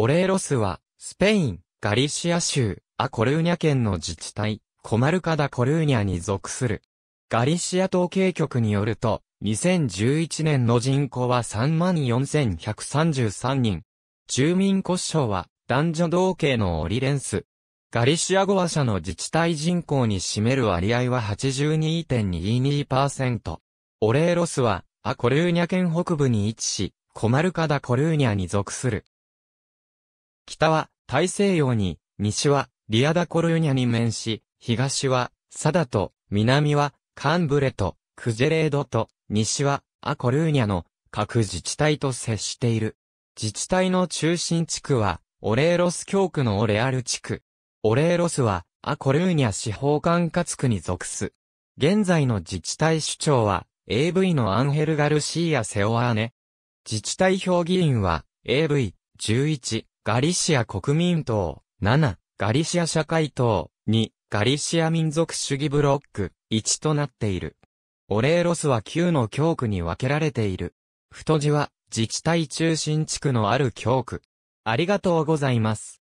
オレーロスは、スペイン、ガリシア州、アコルーニャ県の自治体、コマルカダ・コルーニャに属する。ガリシア統計局によると、2011年の人口は34,133人。住民骨省は、男女同系のオリレンス。ガリシア語話者の自治体人口に占める割合は82.22%。オレーロスは、アコルーニャ県北部に位置し、コマルカダ・コルーニャに属する。北は大西洋に、西はリアダコルユニャに面し、東はサダと、南はカンブレと、クジェレードと、西はアコルーニャの各自治体と接している。自治体の中心地区は、オレーロス教区のオレアル地区。オレーロスは、アコルーニャ司法管轄区に属す。現在の自治体首長は、AV のアンヘル・ガルシーア・セオアーネ。自治体評議員は、AV、11、ガリシア国民党、7、ガリシア社会党、2、ガリシア民族主義ブロック、1となっている。オレーロスは9の教区に分けられている。太字は、自治体中心地区のある教区。ありがとうございます。